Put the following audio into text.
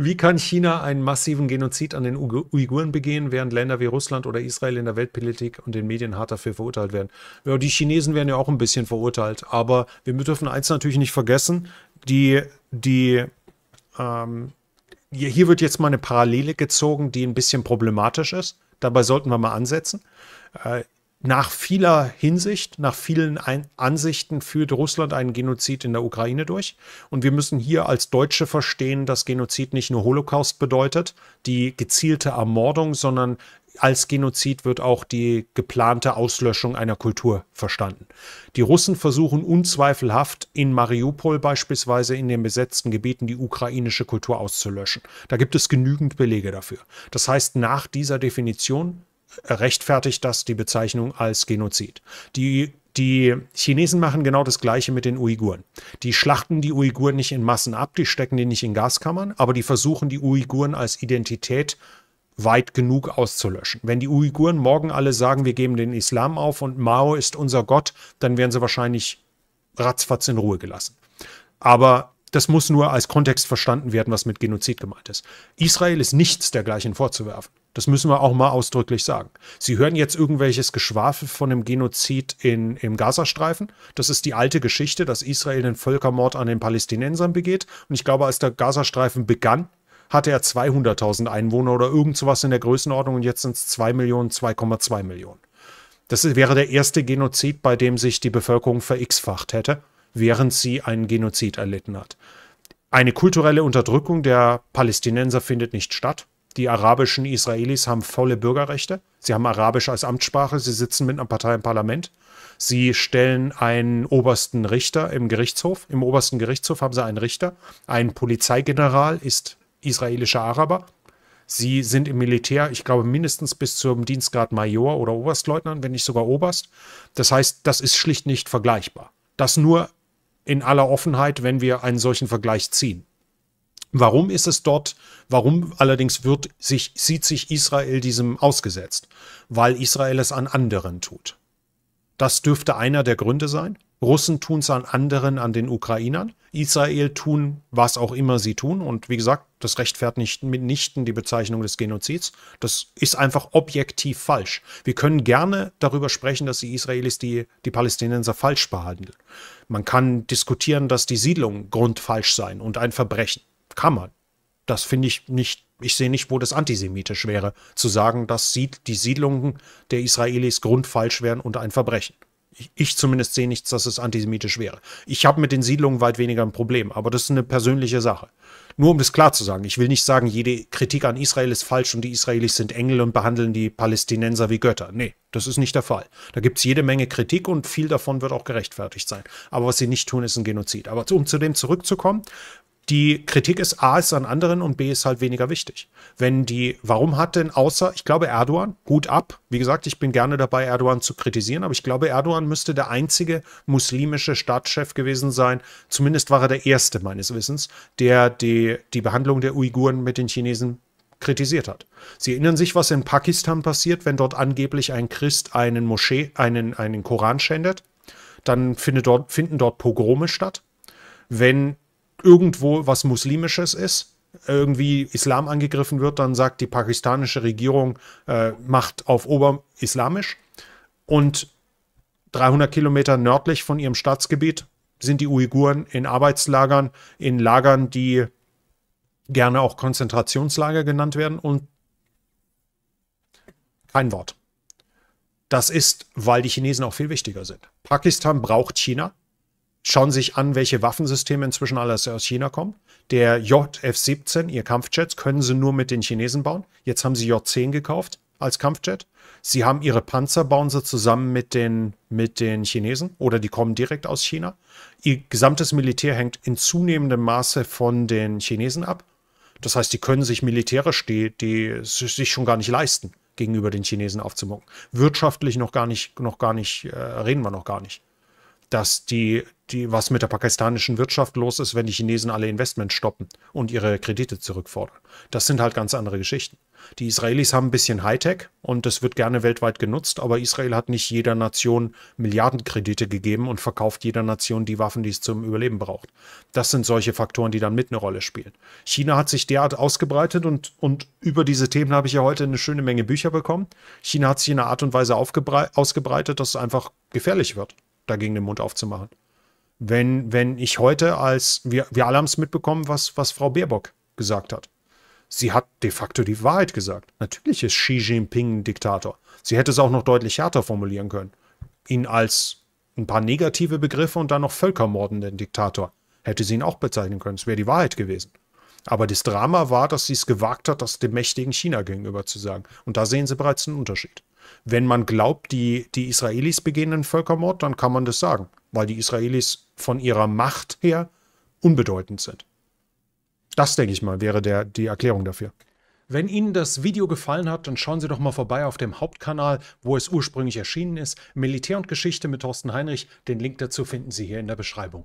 Wie kann China einen massiven Genozid an den Uiguren begehen, während Länder wie Russland oder Israel in der Weltpolitik und den Medien hart dafür verurteilt werden? Ja, die Chinesen werden ja auch ein bisschen verurteilt, aber wir dürfen eins natürlich nicht vergessen, die, die, ähm, hier wird jetzt mal eine Parallele gezogen, die ein bisschen problematisch ist. Dabei sollten wir mal ansetzen. Äh, nach vieler Hinsicht, nach vielen Ein Ansichten führt Russland einen Genozid in der Ukraine durch. Und wir müssen hier als Deutsche verstehen, dass Genozid nicht nur Holocaust bedeutet, die gezielte Ermordung, sondern als Genozid wird auch die geplante Auslöschung einer Kultur verstanden. Die Russen versuchen unzweifelhaft in Mariupol beispielsweise in den besetzten Gebieten die ukrainische Kultur auszulöschen. Da gibt es genügend Belege dafür. Das heißt, nach dieser Definition rechtfertigt das die Bezeichnung als Genozid. Die die Chinesen machen genau das Gleiche mit den Uiguren. Die schlachten die Uiguren nicht in Massen ab, die stecken die nicht in Gaskammern, aber die versuchen die Uiguren als Identität weit genug auszulöschen. Wenn die Uiguren morgen alle sagen, wir geben den Islam auf und Mao ist unser Gott, dann werden sie wahrscheinlich ratzfatz in Ruhe gelassen. Aber das muss nur als Kontext verstanden werden, was mit Genozid gemeint ist. Israel ist nichts dergleichen vorzuwerfen. Das müssen wir auch mal ausdrücklich sagen. Sie hören jetzt irgendwelches Geschwafel von dem Genozid in, im Gazastreifen. Das ist die alte Geschichte, dass Israel den Völkermord an den Palästinensern begeht. Und ich glaube, als der Gazastreifen begann, hatte er 200.000 Einwohner oder irgend sowas in der Größenordnung und jetzt sind es 2 Millionen, 2,2 Millionen. Das wäre der erste Genozid, bei dem sich die Bevölkerung verx-facht hätte, während sie einen Genozid erlitten hat. Eine kulturelle Unterdrückung der Palästinenser findet nicht statt die arabischen Israelis haben volle Bürgerrechte. Sie haben Arabisch als Amtssprache. Sie sitzen mit einer Partei im Parlament. Sie stellen einen obersten Richter im Gerichtshof. Im obersten Gerichtshof haben sie einen Richter. Ein Polizeigeneral ist israelischer Araber. Sie sind im Militär, ich glaube, mindestens bis zum Dienstgrad Major oder Oberstleutnant, wenn nicht sogar Oberst. Das heißt, das ist schlicht nicht vergleichbar. Das nur in aller Offenheit, wenn wir einen solchen Vergleich ziehen. Warum ist es dort? Warum allerdings wird sich, sieht sich Israel diesem ausgesetzt? Weil Israel es an anderen tut. Das dürfte einer der Gründe sein. Russen tun es an anderen, an den Ukrainern. Israel tun, was auch immer sie tun. Und wie gesagt, das rechtfertigt mitnichten die Bezeichnung des Genozids. Das ist einfach objektiv falsch. Wir können gerne darüber sprechen, dass die Israelis die, die Palästinenser falsch behandeln. Man kann diskutieren, dass die Siedlungen grundfalsch seien und ein Verbrechen kann man. Das finde ich nicht, ich sehe nicht, wo das antisemitisch wäre, zu sagen, dass die Siedlungen der Israelis grundfalsch wären und ein Verbrechen. Ich, zumindest sehe nichts, dass es antisemitisch wäre. Ich habe mit den Siedlungen weit weniger ein Problem, aber das ist eine persönliche Sache. Nur um das klar zu sagen, ich will nicht sagen, jede Kritik an Israel ist falsch und die Israelis sind Engel und behandeln die Palästinenser wie Götter. Nee, das ist nicht der Fall. Da gibt es jede Menge Kritik und viel davon wird auch gerechtfertigt sein. Aber was sie nicht tun, ist ein Genozid. Aber um zu dem zurückzukommen, die Kritik ist, A ist an anderen und B ist halt weniger wichtig. Wenn die, warum hat denn außer, ich glaube, Erdogan, gut ab, wie gesagt, ich bin gerne dabei, Erdogan zu kritisieren, aber ich glaube, Erdogan müsste der einzige muslimische Staatschef gewesen sein, zumindest war er der erste meines Wissens, der die, die Behandlung der Uiguren mit den Chinesen kritisiert hat. Sie erinnern sich, was in Pakistan passiert, wenn dort angeblich ein Christ einen Moschee, einen, einen Koran schändet? Dann findet dort, finden dort Pogrome statt. Wenn irgendwo was Muslimisches ist, irgendwie Islam angegriffen wird, dann sagt die pakistanische Regierung, äh, macht auf Oberislamisch. Und 300 Kilometer nördlich von ihrem Staatsgebiet sind die Uiguren in Arbeitslagern, in Lagern, die gerne auch Konzentrationslager genannt werden und kein Wort. Das ist, weil die Chinesen auch viel wichtiger sind. Pakistan braucht China schauen sich an, welche Waffensysteme inzwischen alles aus China kommen. Der JF-17, ihr Kampfjets, können sie nur mit den Chinesen bauen. Jetzt haben sie J-10 gekauft als Kampfjet. Sie haben ihre Panzer, bauen sie zusammen mit den, mit den Chinesen oder die kommen direkt aus China. Ihr gesamtes Militär hängt in zunehmendem Maße von den Chinesen ab. Das heißt, die können sich militärisch die, die sich schon gar nicht leisten, gegenüber den Chinesen aufzumucken. Wirtschaftlich noch gar nicht, noch gar nicht, äh, reden wir noch gar nicht dass die, die, was mit der pakistanischen Wirtschaft los ist, wenn die Chinesen alle Investments stoppen und ihre Kredite zurückfordern. Das sind halt ganz andere Geschichten. Die Israelis haben ein bisschen Hightech und das wird gerne weltweit genutzt, aber Israel hat nicht jeder Nation Milliardenkredite gegeben und verkauft jeder Nation die Waffen, die es zum Überleben braucht. Das sind solche Faktoren, die dann mit eine Rolle spielen. China hat sich derart ausgebreitet und, und über diese Themen habe ich ja heute eine schöne Menge Bücher bekommen. China hat sich in einer Art und Weise ausgebreitet, dass es einfach gefährlich wird dagegen den Mund aufzumachen. Wenn, wenn ich heute als, wir, wir alle haben es mitbekommen, was, was Frau Baerbock gesagt hat. Sie hat de facto die Wahrheit gesagt. Natürlich ist Xi Jinping ein Diktator. Sie hätte es auch noch deutlich härter formulieren können. Ihn als ein paar negative Begriffe und dann noch völkermordenden Diktator. Hätte sie ihn auch bezeichnen können. Es wäre die Wahrheit gewesen. Aber das Drama war, dass sie es gewagt hat, das dem mächtigen China gegenüber zu sagen. Und da sehen Sie bereits einen Unterschied wenn man glaubt, die, die Israelis begehen einen Völkermord, dann kann man das sagen, weil die Israelis von ihrer Macht her unbedeutend sind. Das, denke ich mal, wäre der, die Erklärung dafür. Wenn Ihnen das Video gefallen hat, dann schauen Sie doch mal vorbei auf dem Hauptkanal, wo es ursprünglich erschienen ist. Militär und Geschichte mit Thorsten Heinrich. Den Link dazu finden Sie hier in der Beschreibung.